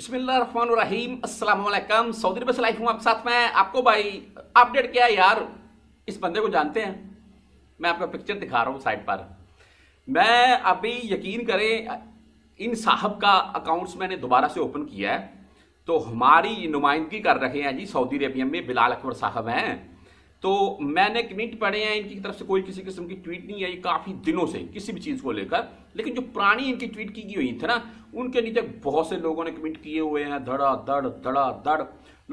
بسم اللہ الرحمن الرحیم السلام علیکم سعودی لائف ہوں آپ کے ساتھ میں آپ کو بھائی اپ ڈیٹ کیا ہے یار اس بندے کو جانتے ہیں میں آپ کو پکچر دکھا رہا ہوں سائٹ پر میں ابھی یقین کریں ان صاحب کا اکاؤنٹس میں نے دوبارہ سے اوپن کیا ہے تو ہماری نمائندگی کر رہے ہیں جی سعودی عربیہ میں بلال اکبر صاحب ہیں تو میں نے کمنٹ پڑھے ہیں ان کی طرف سے کوئی کسی قسم کی ٹویٹ نہیں آئی کافی دنوں سے کسی بھی چیز کو لے کر لیکن جو پرانی ان کی ٹویٹ کی ہوئی تھے نا ان کے نیچے بہت سے لوگوں نے کمنٹ کیے ہوئے ہیں دھڑا دھڑ دھڑا دھڑ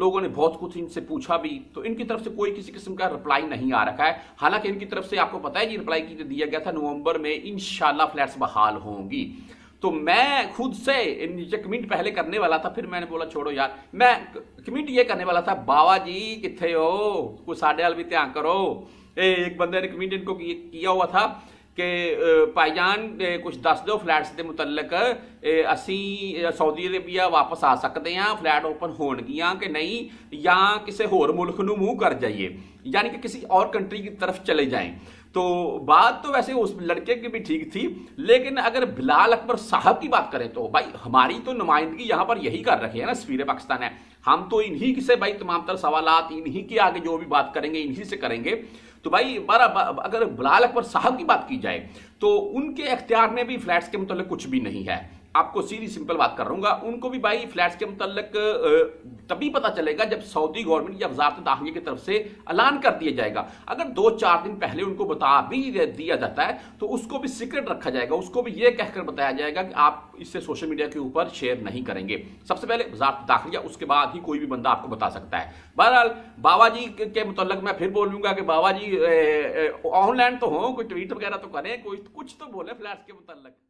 لوگوں نے بہت کچھ ان سے پوچھا بھی تو ان کی طرف سے کوئی کسی قسم کا رپلائی نہیں آ رکھا ہے حالانکہ ان کی طرف سے آپ کو پتا ہے جی رپلائی کی دیا گیا تھا نومبر میں انشاءاللہ فلیٹس بحال ہوں گی تو میں خود سے یہ کمنٹ پہلے کرنے والا تھا پھر میں نے بولا چھوڑو یار میں کمنٹ یہ کرنے والا تھا باوا جی کتھے ہو کوئی ساڈے وال بھی دھیان کرو ایک بندے نے کمنٹ ان کو کیا ہوا تھا کہ بھائی جان کچھ دس دو فلیٹس دے متعلق اسی سعودی عربیہ واپس آ سکتے ہیں فلیٹ اوپن ہون گیا کہ نہیں یا کسی ہور ملک نو منہ کر جائیے یعنی کہ کسی اور کنٹری کی طرف چلے جائیں تو بات تو ویسے اس لڑکے کی بھی ٹھیک تھی لیکن اگر بلال اکبر صاحب کی بات کریں تو بھائی ہماری تو نمائندگی یہاں پر یہی کر رہی ہے نا سفیر پاکستان ہے ہم تو انہی سے بھائی تمام تر سوالات انہی کے آگے جو بھی بات کریں گے انہی سے کریں گے تو بھائی بارا اگر بلال اکبر صاحب کی بات کی جائے تو ان کے اختیار میں بھی فلیٹس کے متعلق کچھ بھی نہیں ہے آپ کو سیری سمپل بات کر رہوں گا ان کو بھی بھائی فلیٹس کے متعلق تب ہی پتا چلے گا جب سعودی گورنمنٹ یا وزارت داخلیہ کی طرف سے اعلان کر دیا جائے گا اگر دو چار دن پہلے ان کو بتا بھی دیا جاتا ہے تو اس کو بھی سیکرٹ رکھا جائے گا اس کو بھی یہ کہہ کر بتایا جائے گا کہ آپ اس سے سوشل میڈیا کے اوپر شیئر نہیں کریں گے سب سے پہلے وزارت داخلیہ اس کے بعد ہی کوئی بھی بندہ آپ کو بتا سکتا ہے بہرحال بابا جی کے متعلق میں پھر بولوں گا کہ بابا جی آن لائن تو ہوں کوئی ٹویٹ وغیرہ تو کریں کوئی کچھ تو بولے فلیٹس کے متعلق